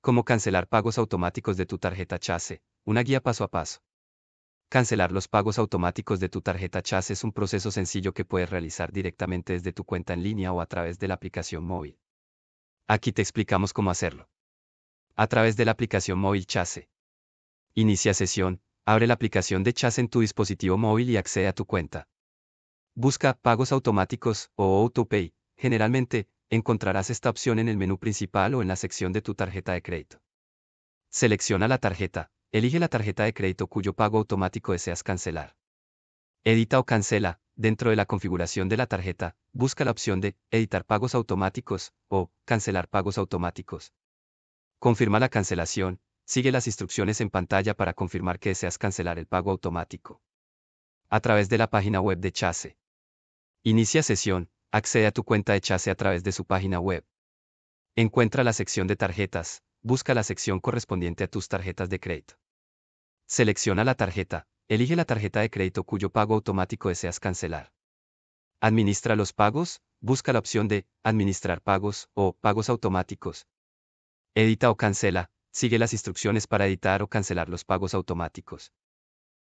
Cómo cancelar pagos automáticos de tu tarjeta Chase, una guía paso a paso. Cancelar los pagos automáticos de tu tarjeta Chase es un proceso sencillo que puedes realizar directamente desde tu cuenta en línea o a través de la aplicación móvil. Aquí te explicamos cómo hacerlo. A través de la aplicación móvil Chase. Inicia sesión, abre la aplicación de Chase en tu dispositivo móvil y accede a tu cuenta. Busca pagos automáticos o Pay, Generalmente, encontrarás esta opción en el menú principal o en la sección de tu tarjeta de crédito. Selecciona la tarjeta, elige la tarjeta de crédito cuyo pago automático deseas cancelar. Edita o cancela, dentro de la configuración de la tarjeta, busca la opción de Editar pagos automáticos o Cancelar pagos automáticos. Confirma la cancelación, sigue las instrucciones en pantalla para confirmar que deseas cancelar el pago automático. A través de la página web de Chase. Inicia sesión, accede a tu cuenta de Chase a través de su página web. Encuentra la sección de tarjetas, busca la sección correspondiente a tus tarjetas de crédito. Selecciona la tarjeta, elige la tarjeta de crédito cuyo pago automático deseas cancelar. Administra los pagos, busca la opción de Administrar pagos o Pagos automáticos. Edita o cancela, sigue las instrucciones para editar o cancelar los pagos automáticos.